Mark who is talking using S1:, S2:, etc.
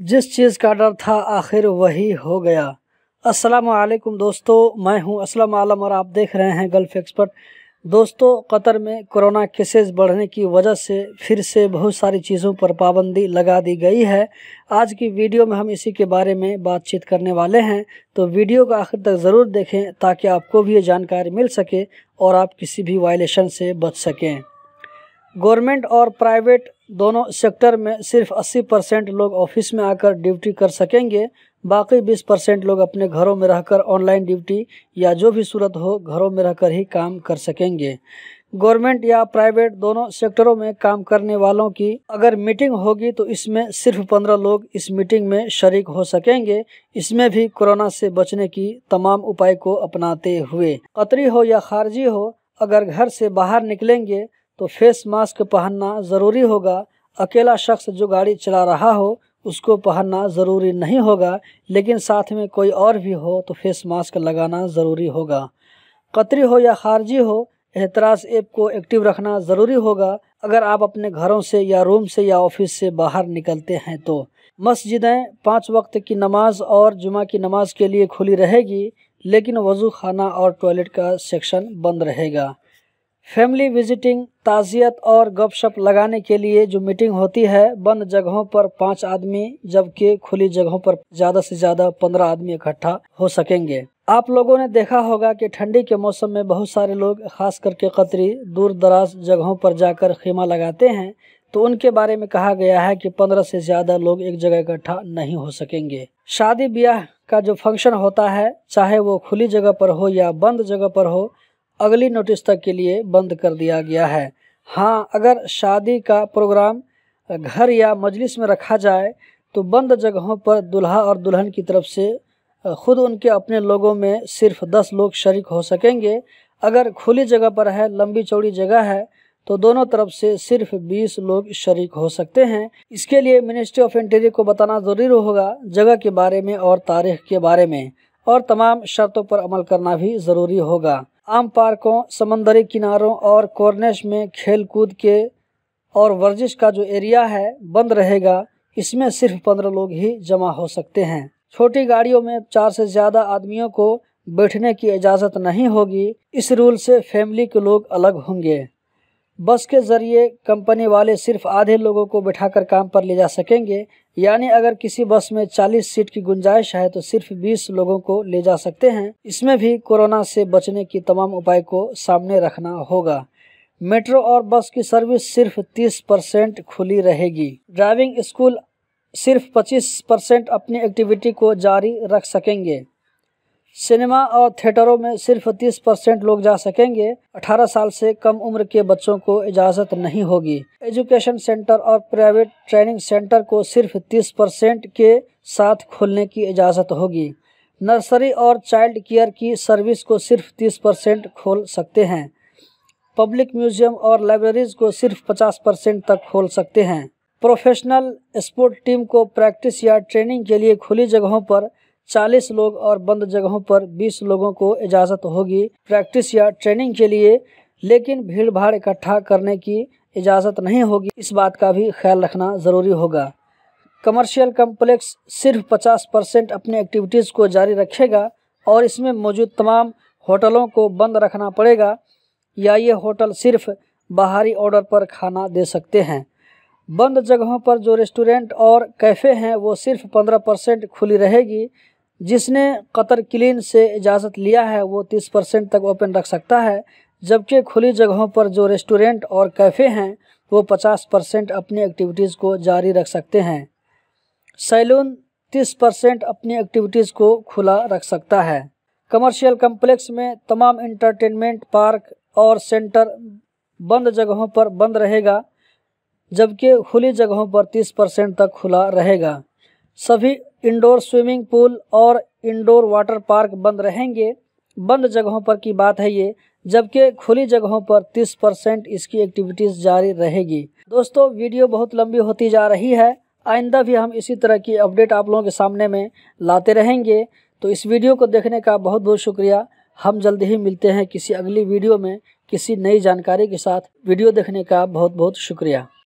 S1: जिस चीज़ का डर था आखिर वही हो गया असलकम दोस्तों मैं हूं असलम आलम और आप देख रहे हैं गल्फ एक्सपर्ट दोस्तों कतर में कोरोना केसेस बढ़ने की वजह से फिर से बहुत सारी चीज़ों पर पाबंदी लगा दी गई है आज की वीडियो में हम इसी के बारे में बातचीत करने वाले हैं तो वीडियो को आखिर तक ज़रूर देखें ताकि आपको भी ये जानकारी मिल सके और आप किसी भी वायलेशन से बच सकें गवर्नमेंट और प्राइवेट दोनों सेक्टर में सिर्फ 80 परसेंट लोग ऑफिस में आकर ड्यूटी कर सकेंगे बाकी 20 परसेंट लोग अपने घरों में रहकर ऑनलाइन ड्यूटी या जो भी सूरत हो घरों में रहकर ही काम कर सकेंगे गवर्नमेंट या प्राइवेट दोनों सेक्टरों में काम करने वालों की अगर मीटिंग होगी तो इसमें सिर्फ पंद्रह लोग इस मीटिंग में शरीक हो सकेंगे इसमें भी कोरोना से बचने की तमाम उपाय को अपनाते हुए कतरी हो या खारजी हो अगर घर से बाहर निकलेंगे तो फेस मास्क पहनना ज़रूरी होगा अकेला शख्स जो गाड़ी चला रहा हो उसको पहनना ज़रूरी नहीं होगा लेकिन साथ में कोई और भी हो तो फेस मास्क लगाना ज़रूरी होगा कतरी हो या खारजी हो एहतराज़ ऐप को एक्टिव रखना ज़रूरी होगा अगर आप अपने घरों से या रूम से या ऑफिस से बाहर निकलते हैं तो मस्जिदें पाँच वक्त की नमाज और जुमा की नमाज के लिए खुली रहेगी लेकिन वज़ू खाना और टॉयलेट का सेक्शन बंद रहेगा फैमिली विजिटिंग ताज़ियत और गपशप लगाने के लिए जो मीटिंग होती है बंद जगहों पर पाँच आदमी जबकि खुली जगहों पर ज़्यादा से ज़्यादा पंद्रह आदमी इकट्ठा हो सकेंगे आप लोगों ने देखा होगा कि ठंडी के मौसम में बहुत सारे लोग खास करके कतरी दूर दराज जगहों पर जाकर खेमा लगाते हैं तो उनके बारे में कहा गया है कि पंद्रह से ज़्यादा लोग एक जगह इकट्ठा नहीं हो सकेंगे शादी ब्याह का जो फंक्शन होता है चाहे वो खुली जगह पर हो या बंद जगह पर हो अगली नोटिस तक के लिए बंद कर दिया गया है हाँ अगर शादी का प्रोग्राम घर या मजलिस में रखा जाए तो बंद जगहों पर दुल्हा और दुल्हन की तरफ से खुद उनके अपने लोगों में सिर्फ दस लोग शरीक हो सकेंगे अगर खुली जगह पर है लंबी चौड़ी जगह है तो दोनों तरफ से सिर्फ 20 लोग शरीक हो सकते हैं इसके लिए मिनिस्ट्री ऑफ इंटीरियर को बताना ज़रूरी होगा जगह के बारे में और तारीख के बारे में और तमाम शर्तों पर अमल करना भी ज़रूरी होगा आम पार्कों समंदरी किनारों और कॉर्नेश में खेलकूद के और वर्जिश का जो एरिया है बंद रहेगा इसमें सिर्फ पंद्रह लोग ही जमा हो सकते हैं छोटी गाड़ियों में चार से ज़्यादा आदमियों को बैठने की इजाज़त नहीं होगी इस रूल से फैमिली के लोग अलग होंगे बस के ज़रिए कंपनी वाले सिर्फ आधे लोगों को बैठाकर काम पर ले जा सकेंगे यानी अगर किसी बस में 40 सीट की गुंजाइश है तो सिर्फ 20 लोगों को ले जा सकते हैं इसमें भी कोरोना से बचने की तमाम उपाय को सामने रखना होगा मेट्रो और बस की सर्विस सिर्फ 30 परसेंट खुली रहेगी ड्राइविंग स्कूल सिर्फ 25 परसेंट अपनी एक्टिविटी को जारी रख सकेंगे सिनेमा और थिएटरों में सिर्फ 30 परसेंट लोग जा सकेंगे 18 साल से कम उम्र के बच्चों को इजाज़त नहीं होगी एजुकेशन सेंटर और प्राइवेट ट्रेनिंग सेंटर को सिर्फ 30 परसेंट के साथ खोलने की इजाज़त होगी नर्सरी और चाइल्ड केयर की सर्विस को सिर्फ 30 परसेंट खोल सकते हैं पब्लिक म्यूजियम और लाइब्रेरीज को सिर्फ 50 परसेंट तक खोल सकते हैं प्रोफेशनल स्पोर्ट टीम को प्रैक्टिस या ट्रेनिंग के लिए खुली जगहों पर 40 लोग और बंद जगहों पर 20 लोगों को इजाज़त होगी प्रैक्टिस या ट्रेनिंग के लिए लेकिन भीड़ भाड़ इकट्ठा करने की इजाज़त नहीं होगी इस बात का भी ख्याल रखना ज़रूरी होगा कमर्शियल कम्प्लेक्स सिर्फ 50 परसेंट अपने एक्टिविटीज़ को जारी रखेगा और इसमें मौजूद तमाम होटलों को बंद रखना पड़ेगा या ये होटल सिर्फ बाहरी ऑर्डर पर खाना दे सकते हैं बंद जगहों पर जो रेस्टोरेंट और कैफ़े हैं वो सिर्फ पंद्रह परसेंट खुली रहेगी जिसने कतर क्लीन से इजाज़त लिया है वो 30 परसेंट तक ओपन रख सकता है जबकि खुली जगहों पर जो रेस्टोरेंट और कैफ़े हैं वो 50 परसेंट अपनी एक्टिविटीज़ को जारी रख सकते हैं सैलून 30 परसेंट अपनी एक्टिविटीज़ को खुला रख सकता है कमर्शियल कम्प्लेक्स में तमाम इंटरटेनमेंट पार्क और सेंटर बंद जगहों पर बंद रहेगा जबकि खुली जगहों पर 30 परसेंट तक खुला रहेगा सभी इंडोर स्विमिंग पूल और इंडोर वाटर पार्क बंद रहेंगे बंद जगहों पर की बात है ये जबकि खुली जगहों पर 30 परसेंट इसकी एक्टिविटीज़ जारी रहेगी दोस्तों वीडियो बहुत लंबी होती जा रही है आइंदा भी हम इसी तरह की अपडेट आप लोगों के सामने में लाते रहेंगे तो इस वीडियो को देखने का बहुत बहुत शुक्रिया हम जल्द ही मिलते हैं किसी अगली वीडियो में किसी नई जानकारी के साथ वीडियो देखने का बहुत बहुत शुक्रिया